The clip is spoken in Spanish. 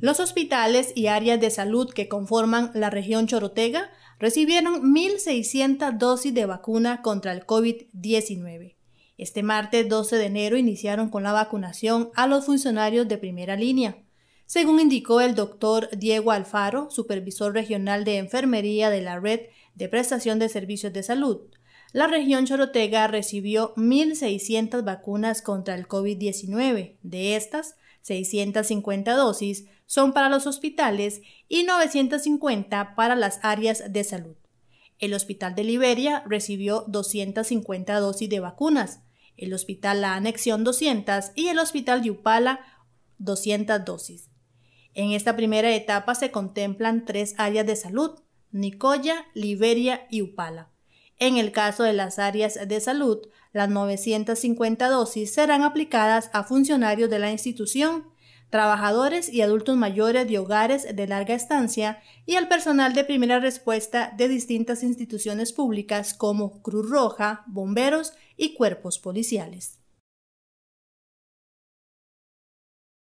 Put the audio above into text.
Los hospitales y áreas de salud que conforman la región Chorotega recibieron 1.600 dosis de vacuna contra el COVID-19. Este martes 12 de enero iniciaron con la vacunación a los funcionarios de primera línea. Según indicó el doctor Diego Alfaro, supervisor regional de enfermería de la Red de Prestación de Servicios de Salud, la región Chorotega recibió 1.600 vacunas contra el COVID-19. De estas, 650 dosis son para los hospitales y 950 para las áreas de salud. El Hospital de Liberia recibió 250 dosis de vacunas, el Hospital La Anexión 200 y el Hospital Upala 200 dosis. En esta primera etapa se contemplan tres áreas de salud, Nicoya, Liberia y Upala. En el caso de las áreas de salud, las 950 dosis serán aplicadas a funcionarios de la institución, trabajadores y adultos mayores de hogares de larga estancia y al personal de primera respuesta de distintas instituciones públicas como Cruz Roja, bomberos y cuerpos policiales.